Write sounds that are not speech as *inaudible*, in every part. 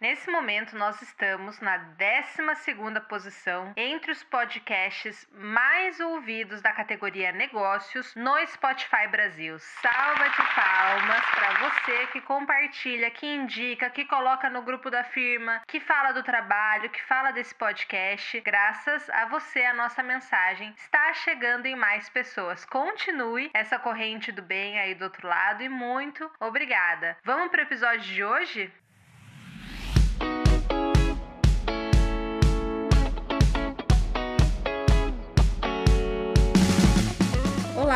Nesse momento, nós estamos na 12 posição entre os podcasts mais ouvidos da categoria Negócios no Spotify Brasil. Salva de palmas para você que compartilha, que indica, que coloca no grupo da firma, que fala do trabalho, que fala desse podcast. Graças a você, a nossa mensagem está chegando em mais pessoas. Continue essa corrente do bem aí do outro lado e muito obrigada. Vamos para o episódio de hoje?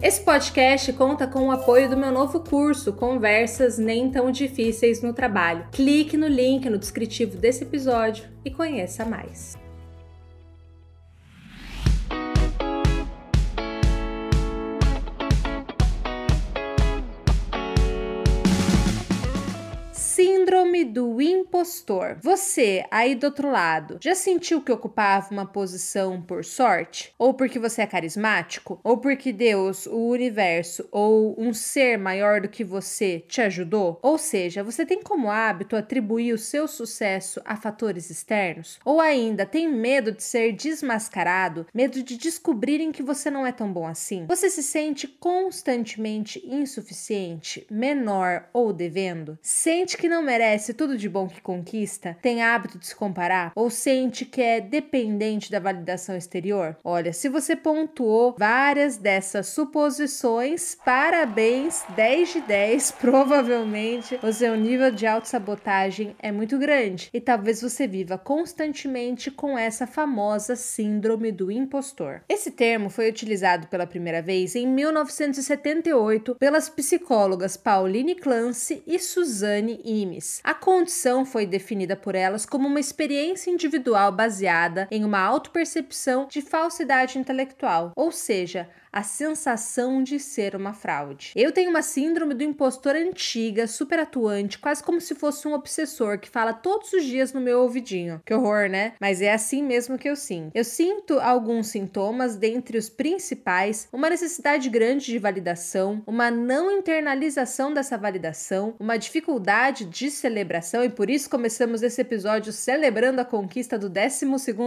Esse podcast conta com o apoio do meu novo curso Conversas Nem Tão Difíceis no Trabalho. Clique no link no descritivo desse episódio e conheça mais. do impostor. Você, aí do outro lado, já sentiu que ocupava uma posição por sorte? Ou porque você é carismático? Ou porque Deus, o universo ou um ser maior do que você te ajudou? Ou seja, você tem como hábito atribuir o seu sucesso a fatores externos? Ou ainda tem medo de ser desmascarado, medo de descobrirem que você não é tão bom assim? Você se sente constantemente insuficiente, menor ou devendo? Sente que não merece tudo tudo de bom que conquista tem hábito de se comparar ou sente que é dependente da validação exterior? Olha, se você pontuou várias dessas suposições, parabéns, 10 de 10, *laughs* provavelmente o seu nível de autossabotagem é muito grande e talvez você viva constantemente com essa famosa síndrome do impostor. Esse termo foi utilizado pela primeira vez em 1978 pelas psicólogas Pauline Clancy e Suzanne Imes. A condição foi definida por elas como uma experiência individual baseada em uma autopercepção de falsidade intelectual, ou seja, a sensação de ser uma fraude. Eu tenho uma síndrome do impostor antiga, super atuante, quase como se fosse um obsessor que fala todos os dias no meu ouvidinho. Que horror, né? Mas é assim mesmo que eu sinto. Eu sinto alguns sintomas, dentre os principais, uma necessidade grande de validação, uma não internalização dessa validação, uma dificuldade de celebração, e por isso começamos esse episódio celebrando a conquista do 12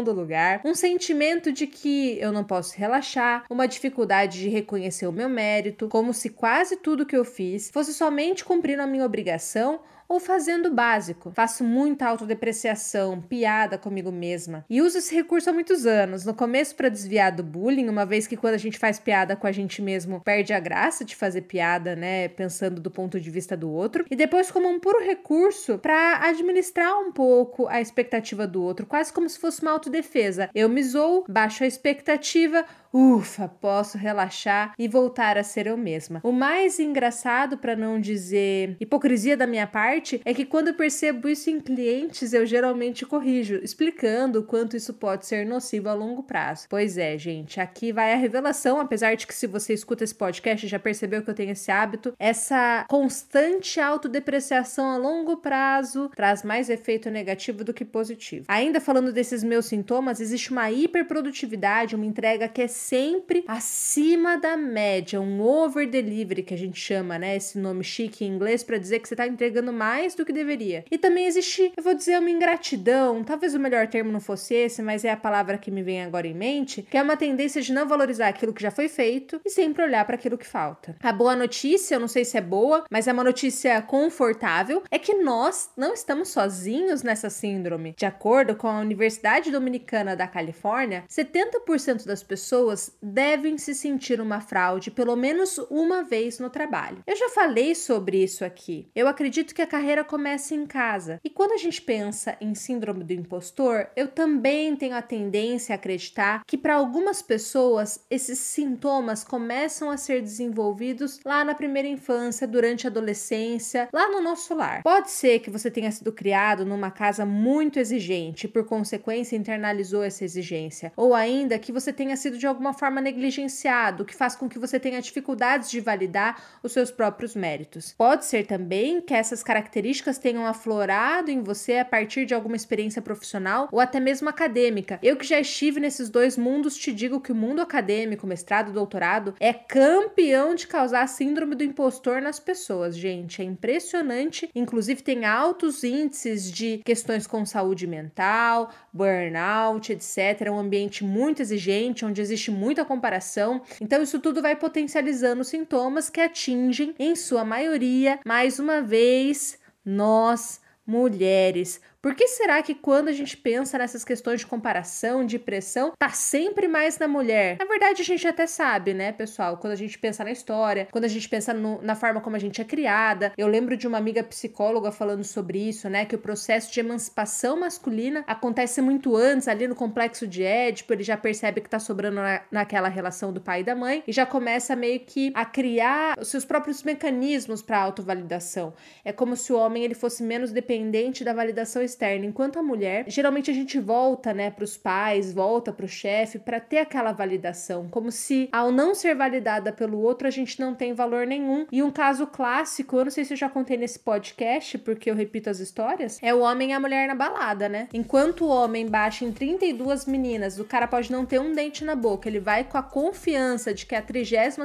lugar, um sentimento de que eu não posso relaxar, uma dificuldade de reconhecer o meu mérito, como se quase tudo que eu fiz fosse somente cumprindo a minha obrigação ou fazendo o básico. Faço muita autodepreciação, piada comigo mesma. E uso esse recurso há muitos anos. No começo, para desviar do bullying, uma vez que quando a gente faz piada com a gente mesmo, perde a graça de fazer piada, né? Pensando do ponto de vista do outro. E depois, como um puro recurso para administrar um pouco a expectativa do outro, quase como se fosse uma autodefesa. Eu me zoo, baixo a expectativa, Ufa, posso relaxar e voltar a ser eu mesma. O mais engraçado, para não dizer hipocrisia da minha parte, é que quando eu percebo isso em clientes, eu geralmente corrijo, explicando o quanto isso pode ser nocivo a longo prazo. Pois é, gente, aqui vai a revelação, apesar de que se você escuta esse podcast já percebeu que eu tenho esse hábito, essa constante autodepreciação a longo prazo traz mais efeito negativo do que positivo. Ainda falando desses meus sintomas, existe uma hiperprodutividade, uma entrega que é sempre acima da média, um over delivery que a gente chama, né? Esse nome chique em inglês para dizer que você está entregando mais do que deveria. E também existe, eu vou dizer, uma ingratidão, talvez o melhor termo não fosse esse, mas é a palavra que me vem agora em mente, que é uma tendência de não valorizar aquilo que já foi feito e sempre olhar para aquilo que falta. A boa notícia, eu não sei se é boa, mas é uma notícia confortável, é que nós não estamos sozinhos nessa síndrome. De acordo com a Universidade Dominicana da Califórnia, 70% das pessoas pessoas devem se sentir uma fraude pelo menos uma vez no trabalho. Eu já falei sobre isso aqui. Eu acredito que a carreira começa em casa. E quando a gente pensa em síndrome do impostor, eu também tenho a tendência a acreditar que para algumas pessoas esses sintomas começam a ser desenvolvidos lá na primeira infância, durante a adolescência, lá no nosso lar. Pode ser que você tenha sido criado numa casa muito exigente e por consequência internalizou essa exigência, ou ainda que você tenha sido de algum alguma forma negligenciado, o que faz com que você tenha dificuldades de validar os seus próprios méritos. Pode ser também que essas características tenham aflorado em você a partir de alguma experiência profissional ou até mesmo acadêmica. Eu que já estive nesses dois mundos, te digo que o mundo acadêmico, mestrado, doutorado, é campeão de causar a síndrome do impostor nas pessoas, gente. É impressionante. Inclusive, tem altos índices de questões com saúde mental, burnout, etc. É um ambiente muito exigente, onde existe existe muita comparação. Então, isso tudo vai potencializando sintomas que atingem, em sua maioria, mais uma vez, nós mulheres, por que será que quando a gente pensa nessas questões de comparação, de pressão, tá sempre mais na mulher? Na verdade, a gente até sabe, né, pessoal? Quando a gente pensa na história, quando a gente pensa no, na forma como a gente é criada. Eu lembro de uma amiga psicóloga falando sobre isso, né? Que o processo de emancipação masculina acontece muito antes, ali no complexo de Édipo, ele já percebe que tá sobrando na, naquela relação do pai e da mãe e já começa meio que a criar os seus próprios mecanismos para autovalidação. É como se o homem ele fosse menos dependente da validação externa. Enquanto a mulher, geralmente a gente volta, né, para os pais, volta para o chefe para ter aquela validação, como se ao não ser validada pelo outro a gente não tem valor nenhum. E um caso clássico, eu não sei se eu já contei nesse podcast, porque eu repito as histórias, é o homem e a mulher na balada, né? Enquanto o homem bate em 32 meninas, o cara pode não ter um dente na boca, ele vai com a confiança de que a 33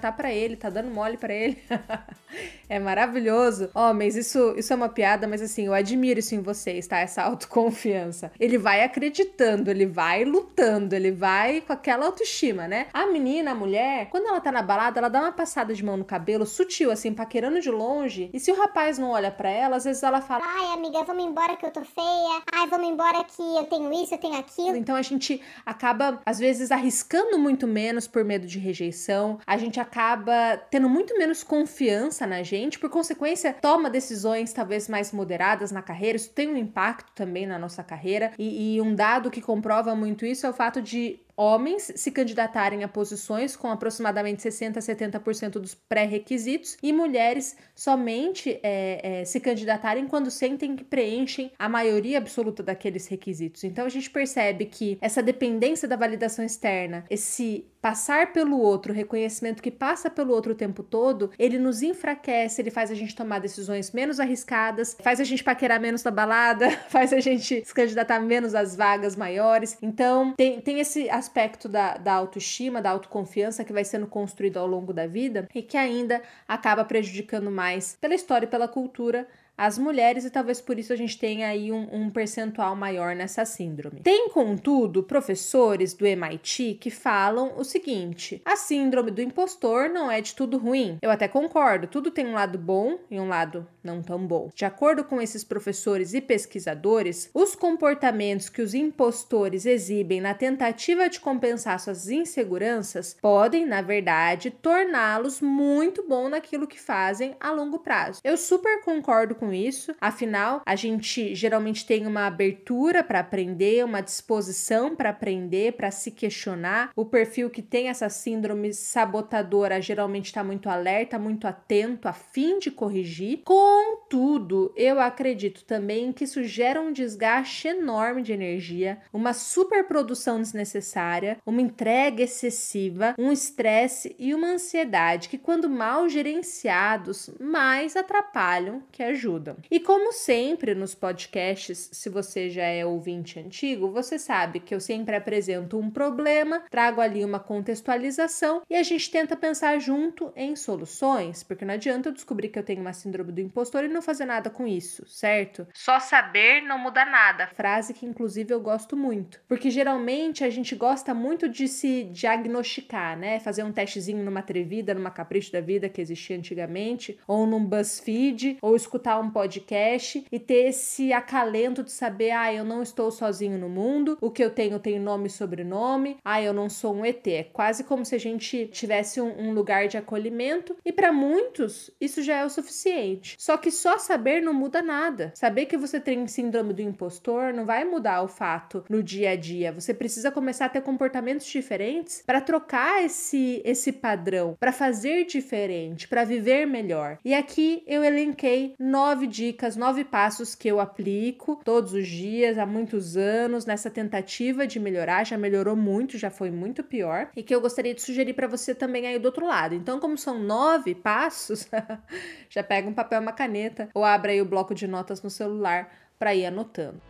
tá para ele, tá dando mole para ele. *laughs* é maravilhoso. Homens, isso, isso é uma piada, mas assim, eu admiro isso em você vocês, Essa autoconfiança. Ele vai acreditando, ele vai lutando, ele vai com aquela autoestima, né? A menina, a mulher, quando ela tá na balada, ela dá uma passada de mão no cabelo, sutil, assim, paquerando de longe. E se o rapaz não olha para ela, às vezes ela fala: Ai, amiga, vamos embora que eu tô feia. Ai, vamos embora que eu tenho isso, eu tenho aquilo. Então a gente acaba, às vezes, arriscando muito menos por medo de rejeição. A gente acaba tendo muito menos confiança na gente, por consequência, toma decisões talvez mais moderadas na carreira. Isso tem um impacto também na nossa carreira. E, e um dado que comprova muito isso é o fato de homens se candidatarem a posições com aproximadamente 60 a 70% dos pré-requisitos e mulheres somente é, é, se candidatarem quando sentem que preenchem a maioria absoluta daqueles requisitos. Então a gente percebe que essa dependência da validação externa, esse passar pelo outro, reconhecimento que passa pelo outro o tempo todo, ele nos enfraquece, ele faz a gente tomar decisões menos arriscadas, faz a gente paquerar menos na balada, *laughs* faz a gente se candidatar menos às vagas maiores. Então tem, tem esse aspecto aspecto da, da autoestima, da autoconfiança que vai sendo construído ao longo da vida e que ainda acaba prejudicando mais pela história e pela cultura as mulheres e talvez por isso a gente tenha aí um, um, percentual maior nessa síndrome. Tem, contudo, professores do MIT que falam o seguinte: a síndrome do impostor não é de tudo ruim. Eu até concordo, tudo tem um lado bom e um lado não tão bom. De acordo com esses professores e pesquisadores, os comportamentos que os impostores exibem na tentativa de compensar suas inseguranças podem, na verdade, torná-los muito bom naquilo que fazem a longo prazo. Eu super concordo com isso. Afinal, a gente geralmente tem uma abertura para aprender, uma disposição para aprender, para se questionar. O perfil que tem essa síndrome sabotadora geralmente está muito alerta, muito atento, a fim de corrigir. Contudo, eu acredito também que isso gera um desgaste enorme de energia, uma superprodução desnecessária, uma entrega excessiva, um estresse e uma ansiedade que, quando mal gerenciados, mais atrapalham que ajudam ajudam. E como sempre nos podcasts, se você já é ouvinte antigo, você sabe que eu sempre apresento um problema, trago ali uma contextualização e a gente tenta pensar junto em soluções, porque não adianta eu descobrir que eu tenho uma síndrome do impostor e não fazer nada com isso, certo? Só saber não muda nada. Frase que inclusive eu gosto muito, porque geralmente a gente gosta muito de se diagnosticar, né? Fazer um testezinho numa trevida, numa capricho da vida que existia antigamente, ou num BuzzFeed, ou escutar um podcast e ter esse acalento de saber, ah, eu não estou sozinho no mundo, o que eu tenho tem nome e sobrenome, ah, eu não sou um ET. É quase como se a gente tivesse um, um lugar de acolhimento e para muitos isso já é o suficiente. Só que só saber não muda nada. Saber que você tem síndrome do impostor não vai mudar o fato no dia a dia. Você precisa começar a ter comportamentos diferentes para trocar esse esse padrão, para fazer diferente, para viver melhor. E aqui eu elenquei nove nove dicas, nove passos que eu aplico todos os dias, há muitos anos, nessa tentativa de melhorar. Já melhorou muito, já foi muito pior. E que eu gostaria de sugerir para você também aí do outro lado. Então, como são nove passos, *laughs* já pega um papel e uma caneta ou abra aí o bloco de notas no celular para ir anotando.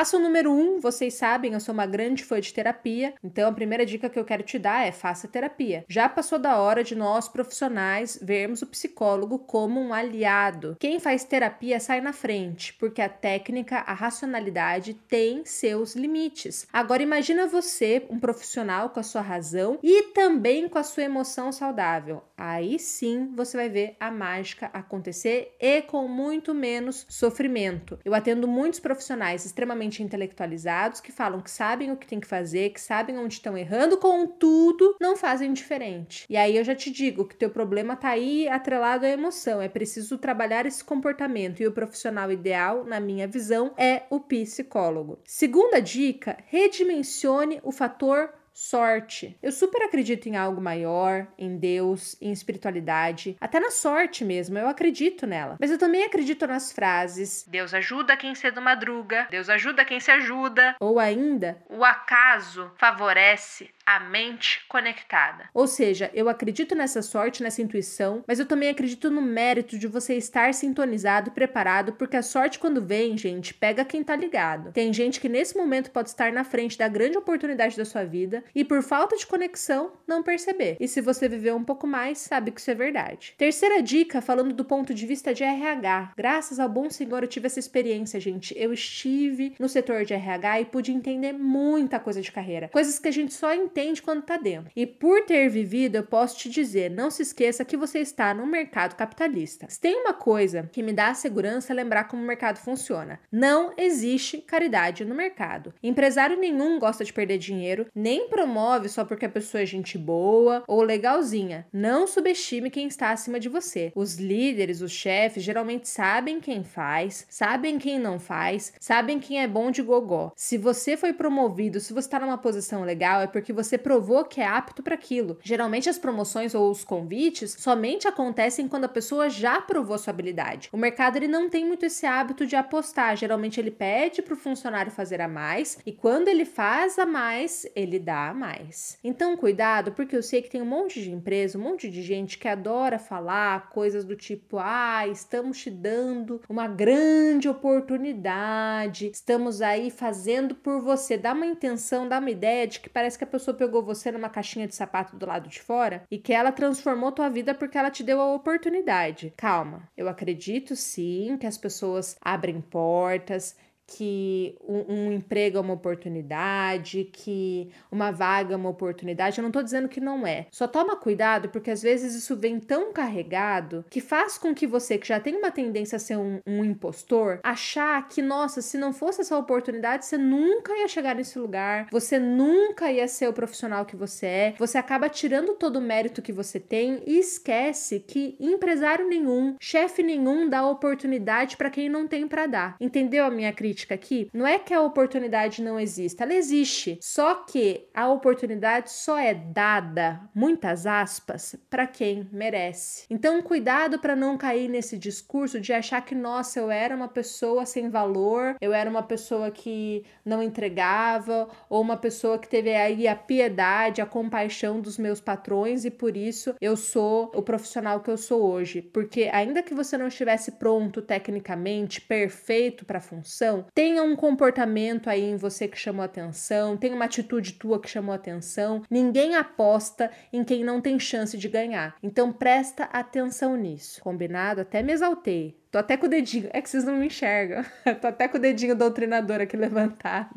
Passo número um, vocês sabem, eu sou uma grande fã de terapia, então a primeira dica que eu quero te dar é faça terapia. Já passou da hora de nós profissionais vermos o psicólogo como um aliado. Quem faz terapia sai na frente, porque a técnica, a racionalidade tem seus limites. Agora imagina você, um profissional com a sua razão e também com a sua emoção saudável. Aí sim você vai ver a mágica acontecer e com muito menos sofrimento. Eu atendo muitos profissionais extremamente intelectualizados que falam que sabem o que tem que fazer, que sabem onde estão errando, contudo, não fazem diferente. E aí eu já te digo que teu problema tá aí atrelado à emoção. É preciso trabalhar esse comportamento e o profissional ideal, na minha visão, é o psicólogo. Segunda dica: redimensione o fator sorte. Eu super acredito em algo maior, em Deus, em espiritualidade, até na sorte mesmo, eu acredito nela. Mas eu também acredito nas frases: Deus ajuda quem cedo madruga, Deus ajuda quem se ajuda, ou ainda, o acaso favorece a mente conectada. Ou seja, eu acredito nessa sorte, nessa intuição, mas eu também acredito no mérito de você estar sintonizado, preparado, porque a sorte quando vem, gente, pega quem tá ligado. Tem gente que nesse momento pode estar na frente da grande oportunidade da sua vida e por falta de conexão não perceber. E se você viveu um pouco mais, sabe que isso é verdade. Terceira dica, falando do ponto de vista de RH. Graças ao bom senhor eu tive essa experiência, gente. Eu estive no setor de RH e pude entender muita coisa de carreira. Coisas que a gente só entende entende quando tá dentro. E por ter vivido, eu posso te dizer, não se esqueça que você está no mercado capitalista. Se tem uma coisa que me dá a segurança é lembrar como o mercado funciona. Não existe caridade no mercado. Empresário nenhum gosta de perder dinheiro, nem promove só porque a pessoa é gente boa ou legalzinha. Não subestime quem está acima de você. Os líderes, os chefes, geralmente sabem quem faz, sabem quem não faz, sabem quem é bom de gogó. Se você foi promovido, se você está numa posição legal, é porque você provou que é apto para aquilo. Geralmente as promoções ou os convites somente acontecem quando a pessoa já provou sua habilidade. O mercado ele não tem muito esse hábito de apostar, geralmente ele pede para o funcionário fazer a mais e quando ele faz a mais, ele dá a mais. Então cuidado, porque eu sei que tem um monte de empresa, um monte de gente que adora falar coisas do tipo: "Ah, estamos te dando uma grande oportunidade, estamos aí fazendo por você". Dá uma intenção, dá uma ideia de que parece que a pessoa pessoa pegou você numa caixinha de sapato do lado de fora e que ela transformou tua vida porque ela te deu a oportunidade. Calma, eu acredito sim que as pessoas abrem portas, que um, um, emprego é uma oportunidade, que uma vaga é uma oportunidade. Eu não estou dizendo que não é. Só toma cuidado, porque às vezes isso vem tão carregado que faz com que você, que já tem uma tendência a ser um, um impostor, achar que, nossa, se não fosse essa oportunidade, você nunca ia chegar nesse lugar, você nunca ia ser o profissional que você é. Você acaba tirando todo o mérito que você tem e esquece que empresário nenhum, chefe nenhum dá oportunidade para quem não tem para dar. Entendeu a minha crítica? política aqui, não é que a oportunidade não exista, ela existe. Só que a oportunidade só é dada, muitas aspas, para quem merece. Então, cuidado para não cair nesse discurso de achar que, nossa, eu era uma pessoa sem valor, eu era uma pessoa que não entregava, ou uma pessoa que teve aí a piedade, a compaixão dos meus patrões e por isso eu sou o profissional que eu sou hoje. Porque ainda que você não estivesse pronto tecnicamente, perfeito para a função, Tenha um comportamento aí em você que chamou atenção, tenha uma atitude tua que chamou atenção. Ninguém aposta em quem não tem chance de ganhar. Então presta atenção nisso. Combinado? Até me exaltei. Tô até com o dedinho, é que vocês não me enxergam. *laughs* Tô até com o dedinho doutrinador aqui *laughs* levantado,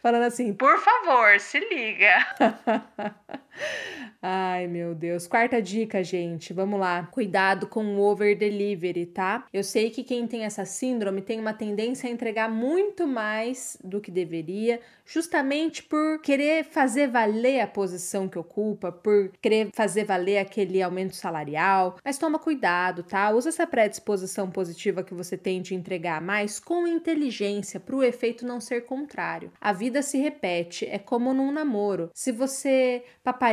falando assim: por favor, se liga. *laughs* Ai, meu Deus. Quarta dica, gente. Vamos lá. Cuidado com o over delivery, tá? Eu sei que quem tem essa síndrome tem uma tendência a entregar muito mais do que deveria, justamente por querer fazer valer a posição que ocupa, por querer fazer valer aquele aumento salarial. Mas toma cuidado, tá? Usa essa predisposição positiva que você tem de entregar mais com inteligência para o efeito não ser contrário. A vida se repete, é como num namoro. Se você papai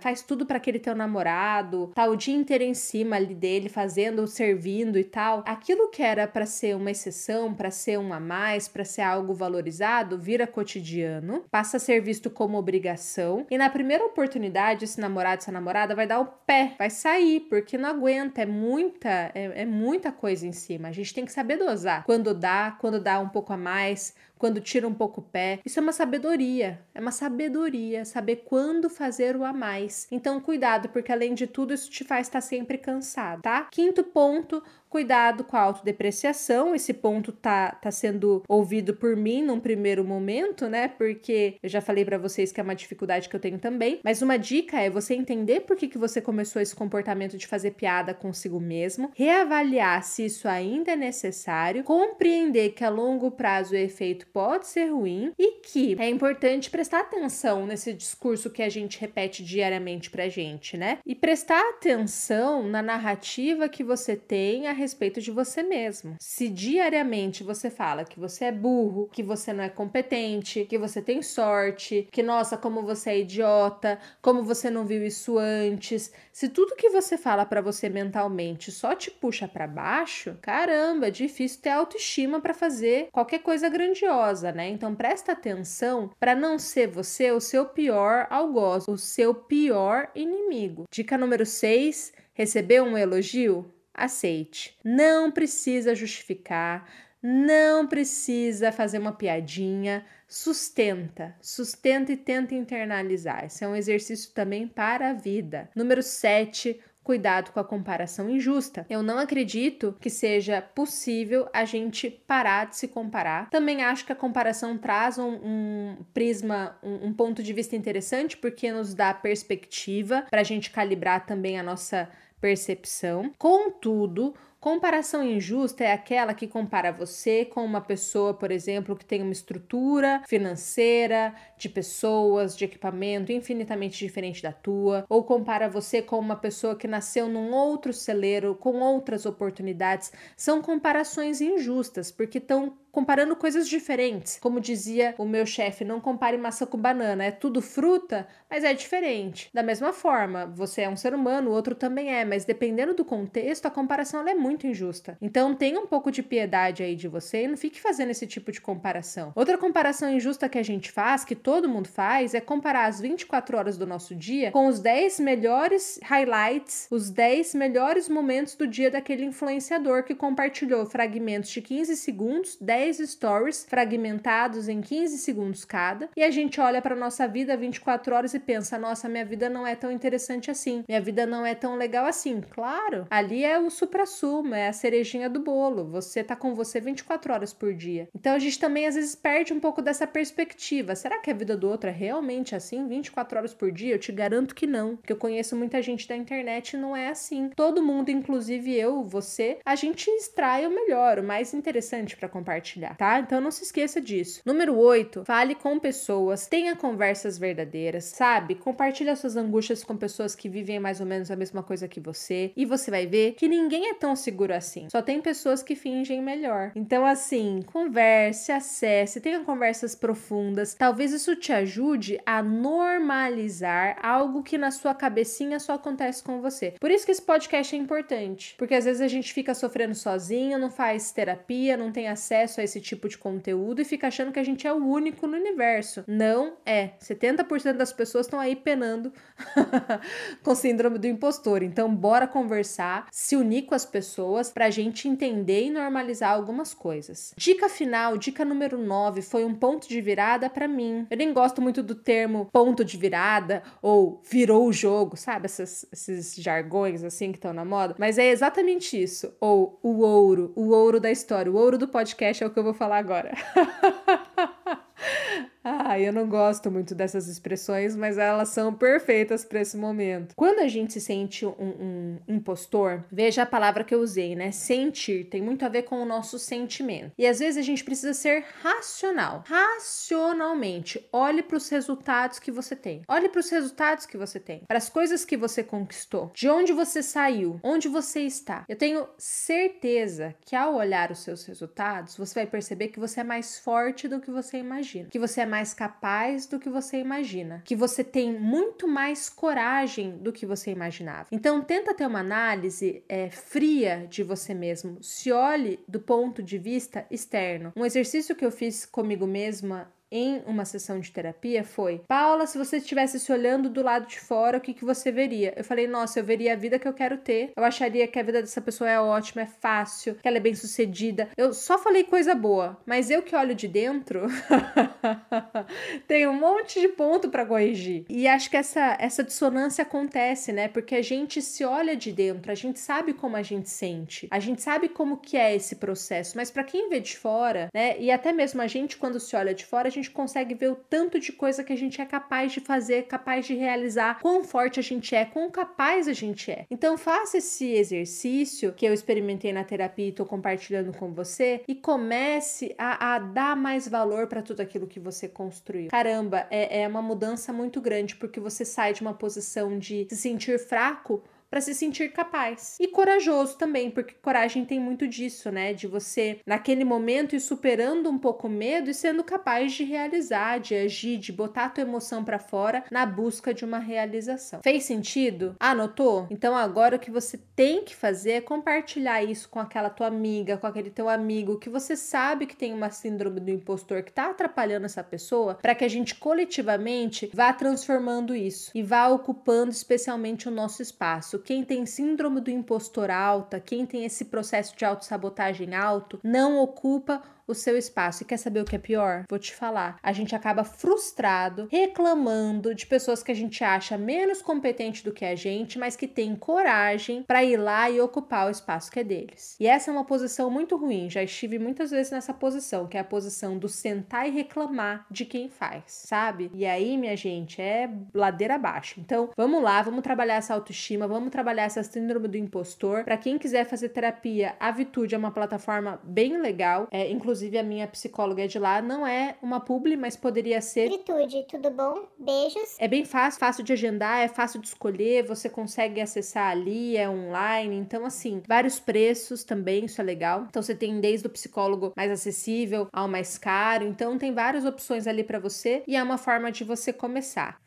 faz tudo para aquele teu namorado, tá o dia inteiro em cima ali dele, fazendo, servindo e tal. Aquilo que era para ser uma exceção, para ser um a mais, para ser algo valorizado, vira cotidiano, passa a ser visto como obrigação. E na primeira oportunidade, esse namorado, essa namorada vai dar o pé, vai sair, porque não aguenta, é muita, é, é muita coisa em cima. A gente tem que saber dosar quando dá, quando dá um pouco a mais, quando tira um pouco o pé. Isso é uma sabedoria, é uma sabedoria saber quando fazer o a mais. Então, cuidado, porque além de tudo, isso te faz estar sempre cansado, tá? Quinto ponto, cuidado com a autodepreciação. Esse ponto tá, tá sendo ouvido por mim num primeiro momento, né? Porque eu já falei para vocês que é uma dificuldade que eu tenho também. Mas uma dica é você entender por que, que você começou esse comportamento de fazer piada consigo mesmo, reavaliar se isso ainda é necessário, compreender que a longo prazo o efeito pode ser ruim e que é importante prestar atenção nesse discurso que a gente repete diariamente pra gente, né? E prestar atenção na narrativa que você tem a respeito de você mesmo. Se diariamente você fala que você é burro, que você não é competente, que você tem sorte, que nossa, como você é idiota, como você não viu isso antes, se tudo que você fala para você mentalmente só te puxa para baixo, caramba, é difícil ter autoestima para fazer qualquer coisa grandiosa, né? Então presta atenção para não ser você o seu pior algoz, o seu pior inimigo. Dica número 6, recebeu um elogio? aceite. Não precisa justificar, não precisa fazer uma piadinha, sustenta, sustenta e tenta internalizar. Isso é um exercício também para a vida. Número 7, cuidado com a comparação injusta. Eu não acredito que seja possível a gente parar de se comparar. Também acho que a comparação traz um, um prisma, um, um, ponto de vista interessante, porque nos dá perspectiva para a gente calibrar também a nossa percepção. Contudo, comparação injusta é aquela que compara você com uma pessoa, por exemplo, que tem uma estrutura financeira, de pessoas, de equipamento infinitamente diferente da tua, ou compara você com uma pessoa que nasceu num outro celeiro, com outras oportunidades. São comparações injustas, porque estão comparando coisas diferentes. Como dizia o meu chefe, não compare maçã com banana, é tudo fruta, mas é diferente. Da mesma forma, você é um ser humano, o outro também é, mas dependendo do contexto, a comparação é muito injusta. Então tenha um pouco de piedade aí de você e não fique fazendo esse tipo de comparação. Outra comparação injusta que a gente faz, que todo mundo faz, é comparar as 24 horas do nosso dia com os 10 melhores highlights, os 10 melhores momentos do dia daquele influenciador que compartilhou fragmentos de 15 segundos, 10 três stories fragmentados em 15 segundos cada, e a gente olha para nossa vida 24 horas e pensa: nossa, minha vida não é tão interessante assim, minha vida não é tão legal assim. Claro, ali é o supra-sumo, é a cerejinha do bolo. Você tá com você 24 horas por dia. Então a gente também às vezes perde um pouco dessa perspectiva. Será que a vida do outro é realmente assim, 24 horas por dia? Eu te garanto que não, porque eu conheço muita gente da internet e não é assim. Todo mundo, inclusive eu, você, a gente extrai o melhor, o mais interessante para compartilhar compartilhar, tá? Então não se esqueça disso. Número 8, fale com pessoas, tenha conversas verdadeiras, sabe? Compartilhe suas angústias com pessoas que vivem mais ou menos a mesma coisa que você e você vai ver que ninguém é tão seguro assim. Só tem pessoas que fingem melhor. Então assim, converse, acesse, tenha conversas profundas. Talvez isso te ajude a normalizar algo que na sua cabecinha só acontece com você. Por isso que esse podcast é importante, porque às vezes a gente fica sofrendo sozinho, não faz terapia, não tem acesso acesso a esse tipo de conteúdo e fica achando que a gente é o único no universo. Não é. 70% das pessoas estão aí penando *laughs* com síndrome do impostor. Então, bora conversar, se unir com as pessoas para a gente entender e normalizar algumas coisas. Dica final, dica número 9, foi um ponto de virada para mim. Eu nem gosto muito do termo ponto de virada ou virou o jogo, sabe? Essas, esses jargões assim que estão na moda. Mas é exatamente isso. Ou o ouro, o ouro da história. O ouro do podcast é é o que eu vou falar agora. *laughs* Ah, eu não gosto muito dessas expressões, mas elas são perfeitas para esse momento. Quando a gente se sente um, um, impostor, veja a palavra que eu usei, né? Sentir tem muito a ver com o nosso sentimento. E às vezes a gente precisa ser racional. Racionalmente, olhe para os resultados que você tem. Olhe para os resultados que você tem, para as coisas que você conquistou, de onde você saiu, onde você está. Eu tenho certeza que ao olhar os seus resultados, você vai perceber que você é mais forte do que você imagina, que você é mais mais capaz do que você imagina, que você tem muito mais coragem do que você imaginava. Então, tenta ter uma análise é, fria de você mesmo, se olhe do ponto de vista externo. Um exercício que eu fiz comigo mesma em uma sessão de terapia foi: Paula, se você estivesse se olhando do lado de fora, o que, que você veria? Eu falei: Nossa, eu veria a vida que eu quero ter. Eu acharia que a vida dessa pessoa é ótima, é fácil, que ela é bem sucedida. Eu só falei coisa boa, mas eu que olho de dentro *laughs* tenho um monte de ponto para corrigir. E acho que essa, essa dissonância acontece, né? Porque a gente se olha de dentro, a gente sabe como a gente sente, a gente sabe como que é esse processo, mas para quem vê de fora, né? E até mesmo a gente quando se olha de fora, a gente gente consegue ver o tanto de coisa que a gente é capaz de fazer, capaz de realizar, quão forte a gente é, quão capaz a gente é. Então faça esse exercício que eu experimentei na terapia e estou compartilhando com você e comece a, a dar mais valor para tudo aquilo que você construiu. Caramba, é, é uma mudança muito grande porque você sai de uma posição de se sentir fraco para se sentir capaz. E corajoso também, porque coragem tem muito disso, né? De você, naquele momento, ir superando um pouco o medo e sendo capaz de realizar, de agir, de botar a tua emoção para fora na busca de uma realização. Fez sentido? Anotou? Então agora o que você tem que fazer é compartilhar isso com aquela tua amiga, com aquele teu amigo que você sabe que tem uma síndrome do impostor que tá atrapalhando essa pessoa, para que a gente coletivamente vá transformando isso e vá ocupando especialmente o nosso espaço quem tem síndrome do impostor alta, quem tem esse processo de autossabotagem alto, não ocupa o seu espaço. E quer saber o que é pior? Vou te falar. A gente acaba frustrado, reclamando de pessoas que a gente acha menos competente do que a gente, mas que tem coragem para ir lá e ocupar o espaço que é deles. E essa é uma posição muito ruim. Já estive muitas vezes nessa posição, que é a posição do sentar e reclamar de quem faz, sabe? E aí, minha gente, é ladeira abaixo. Então, vamos lá, vamos trabalhar essa autoestima, vamos trabalhar essa síndrome do impostor. Para quem quiser fazer terapia, a Vitude é uma plataforma bem legal, é inclusive Inclusive, a minha psicóloga é de lá. Não é uma publi, mas poderia ser. Virtude, tudo bom? Beijos. É bem fácil, fácil de agendar, é fácil de escolher, você consegue acessar ali, é online. Então, assim, vários preços também, isso é legal. Então, você tem desde o psicólogo mais acessível ao mais caro. Então, tem várias opções ali para você e é uma forma de você começar.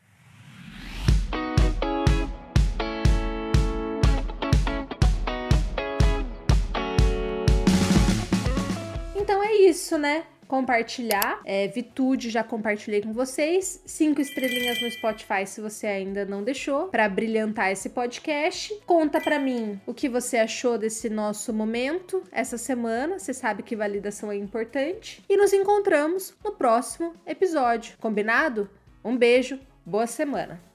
isso, né? Compartilhar. É, Vitude, já compartilhei com vocês. Cinco estrelinhas no Spotify se você ainda não deixou, para brilhantar esse podcast. Conta para mim o que você achou desse nosso momento essa semana. Você sabe que validação é importante. E nos encontramos no próximo episódio. Combinado? Um beijo, boa semana!